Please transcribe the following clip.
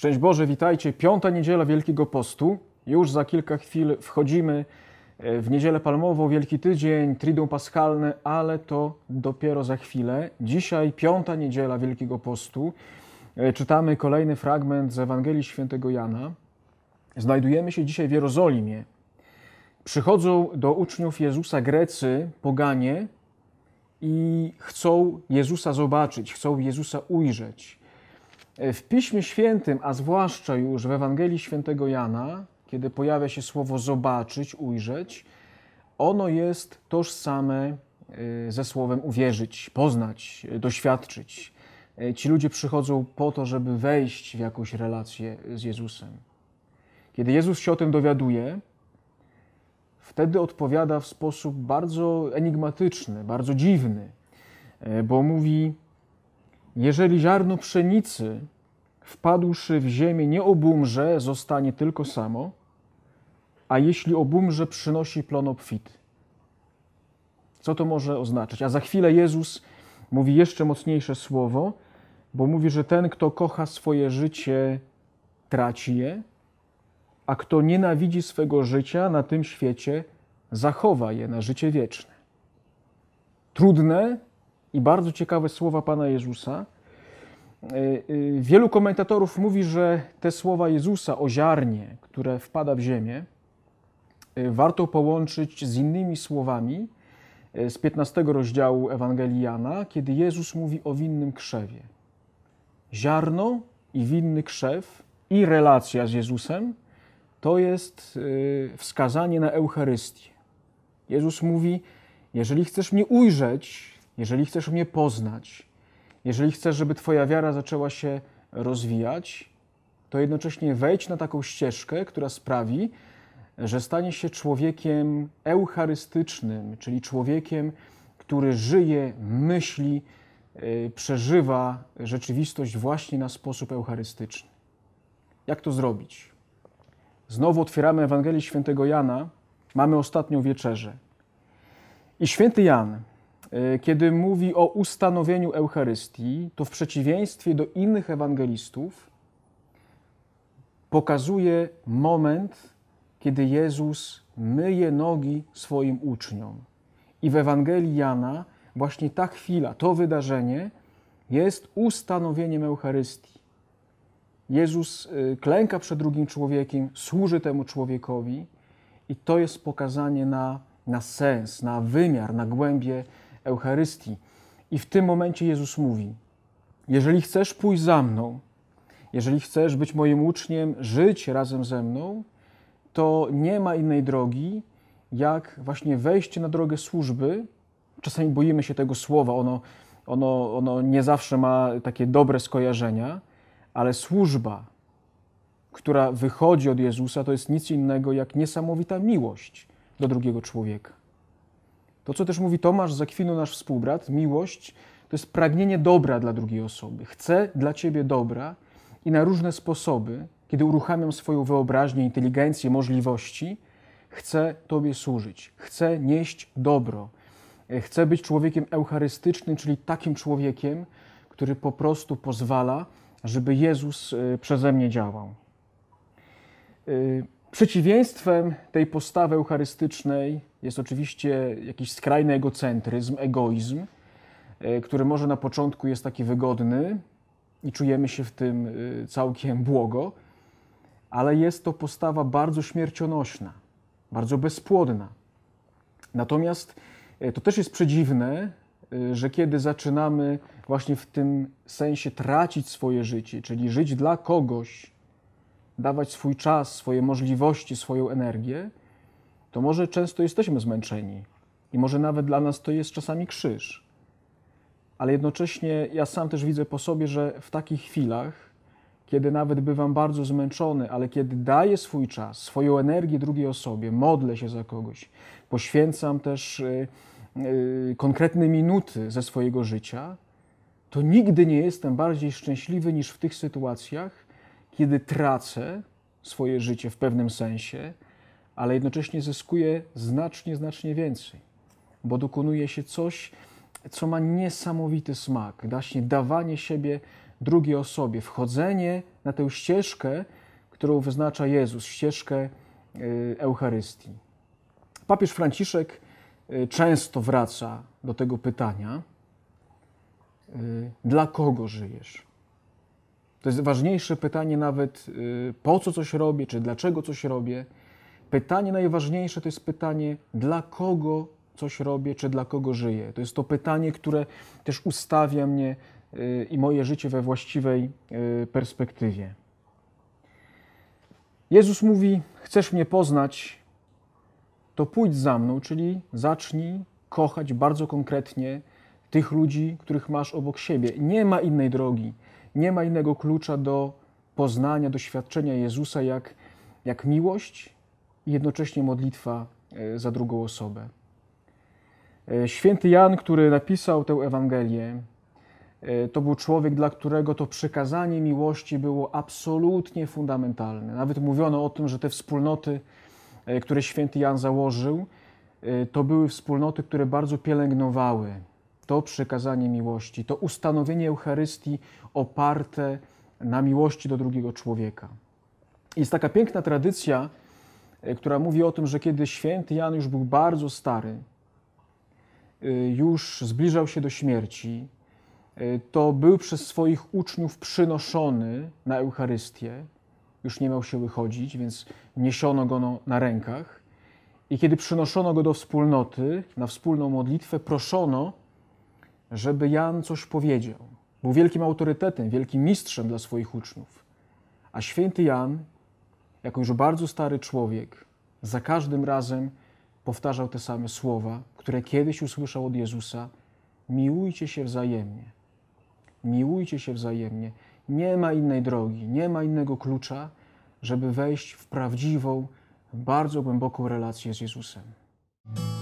Szczęść Boże, witajcie. Piąta niedziela Wielkiego Postu. Już za kilka chwil wchodzimy e, w Niedzielę Palmową, Wielki Tydzień, Triduum Paschalne, ale to dopiero za chwilę. Dzisiaj piąta niedziela Wielkiego Postu. E, czytamy kolejny fragment z Ewangelii Świętego Jana. Znajdujemy się dzisiaj w Jerozolimie. Przychodzą do uczniów Jezusa Grecy, poganie, i chcą Jezusa zobaczyć, chcą Jezusa ujrzeć. E, w Piśmie Świętym, a zwłaszcza już w Ewangelii Świętego Jana, kiedy pojawia się słowo zobaczyć, ujrzeć, ono jest tożsame e, ze słowem uwierzyć, poznać, e, doświadczyć. Ci ludzie przychodzą po to, żeby wejść w jakąś relację z Jezusem. Kiedy Jezus się o tym dowiaduje, wtedy odpowiada w sposób bardzo enigmatyczny, bardzo dziwny, bo mówi: jeżeli ziarno pszenicy, wpadłszy w ziemię, nie obumrze, zostanie tylko samo, a jeśli obumrze, przynosi plon obfity. Co to może oznaczać? A za chwilę Jezus mówi jeszcze mocniejsze słowo, bo mówi, że ten, kto kocha swoje życie, traci je, a kto nienawidzi swego życia na tym świecie, zachowa je na życie wieczne. Trudne, i bardzo ciekawe słowa Pana Jezusa. E, e, wielu komentatorów mówi, że te słowa Jezusa o ziarnie, które wpada w ziemię, e, warto połączyć z innymi słowami z 15 rozdziału Ewangelii Jana, kiedy Jezus mówi o winnym krzewie. Ziarno i winny krzew i relacja z Jezusem to jest wskazanie na Eucharystię. Jezus mówi: Jeżeli chcesz mnie ujrzeć, jeżeli chcesz mnie poznać, jeżeli chcesz, żeby Twoja wiara zaczęła się rozwijać, to jednocześnie wejdź na taką ścieżkę, która sprawi, że stanie się człowiekiem eucharystycznym, czyli człowiekiem, który żyje, myśli, y, przeżywa rzeczywistość właśnie na sposób eucharystyczny. Jak to zrobić? Znowu otwieramy Ewangelię Świętego Jana, mamy ostatnią wieczerzę. I święty Jan E, kiedy mówi o ustanowieniu Eucharystii, to w przeciwieństwie do innych ewangelistów pokazuje moment, kiedy Jezus myje nogi swoim uczniom. I w Ewangelii Jana właśnie ta chwila, to wydarzenie jest ustanowieniem Eucharystii. Jezus e, klęka przed drugim człowiekiem, służy temu człowiekowi, i to jest pokazanie na, na sens, na wymiar, na głębie Eucharystii. I w tym momencie Jezus mówi: Jeżeli chcesz pójść za mną, jeżeli chcesz być moim uczniem, żyć razem ze mną, to nie ma innej drogi, jak właśnie wejście na drogę służby. Czasami boimy się tego słowa, ono, ono, ono nie zawsze ma takie dobre skojarzenia, ale służba, która wychodzi od Jezusa, to jest nic innego jak niesamowita miłość do drugiego człowieka. To, co też mówi Tomasz Zakwinu, nasz współbrat, miłość to jest pragnienie dobra dla drugiej osoby. Chcę dla ciebie dobra i na różne sposoby, kiedy uruchamiam swoją wyobraźnię, inteligencję, możliwości, chcę Tobie służyć, chcę nieść dobro, e, chcę być człowiekiem eucharystycznym, czyli takim człowiekiem, który po prostu pozwala, żeby Jezus e, przeze mnie działał. E, Przeciwieństwem tej postawy eucharystycznej jest oczywiście jakiś skrajny egocentryzm, egoizm, e, który może na początku jest taki wygodny i czujemy się w tym e, całkiem błogo, ale jest to postawa bardzo śmiercionośna, bardzo bezpłodna. Natomiast e, to też jest przedziwne, że kiedy zaczynamy właśnie w tym sensie tracić swoje życie, czyli żyć dla kogoś, dawać swój czas, swoje możliwości, swoją energię, to może często jesteśmy zmęczeni i może nawet dla nas to jest czasami krzyż. Ale jednocześnie ja sam też widzę po sobie, że w takich chwilach, kiedy nawet bywam bardzo zmęczony, ale kiedy daję swój czas, swoją energię drugiej osobie, modlę się za kogoś, poświęcam też y, y, konkretne minuty ze swojego życia, to nigdy nie jestem bardziej szczęśliwy niż w tych sytuacjach, kiedy tracę swoje życie w pewnym sensie, ale jednocześnie zyskuję znacznie, znacznie więcej, bo dokonuje się coś, co ma niesamowity smak, właśnie dawanie siebie drugiej osobie, wchodzenie na tę ścieżkę, którą wyznacza Jezus, ścieżkę e, Eucharystii. Papież Franciszek e, często wraca do tego pytania: e, dla kogo żyjesz? To jest ważniejsze pytanie nawet y, po co coś robię, czy dlaczego coś robię. Pytanie najważniejsze to jest pytanie, dla kogo coś robię, czy dla kogo żyję. To jest to pytanie, które też ustawia mnie y, i moje życie we właściwej y, perspektywie. Jezus mówi: Chcesz mnie poznać, to pójdź za mną, czyli zacznij kochać bardzo konkretnie tych ludzi, których masz obok siebie. Nie ma innej drogi. Nie ma innego klucza do poznania, doświadczenia Jezusa jak, jak miłość i jednocześnie modlitwa e, za drugą osobę. E, święty Jan, który napisał tę Ewangelię, e, to był człowiek, dla którego to przekazanie miłości było absolutnie fundamentalne. Nawet mówiono o tym, że te wspólnoty, które święty Jan założył, to były wspólnoty, które bardzo pielęgnowały to przekazanie miłości, to ustanowienie Eucharystii oparte na miłości do drugiego człowieka. Jest taka piękna tradycja, e, która mówi o tym, że kiedy święty Jan już był bardzo stary, e, już zbliżał się do śmierci, e, to był przez swoich uczniów przynoszony na Eucharystię. Już nie miał się wychodzić, więc niesiono go no, na rękach. I kiedy przynoszono go do wspólnoty, na wspólną modlitwę, proszono, żeby Jan coś powiedział. Był wielkim autorytetem, wielkim mistrzem dla swoich uczniów. A święty Jan, jako już bardzo stary człowiek, za każdym razem powtarzał te same słowa, które kiedyś usłyszał od Jezusa: Miłujcie się wzajemnie. Miłujcie się wzajemnie. Nie ma innej drogi, nie ma innego klucza, żeby wejść w prawdziwą, bardzo głęboką relację z Jezusem.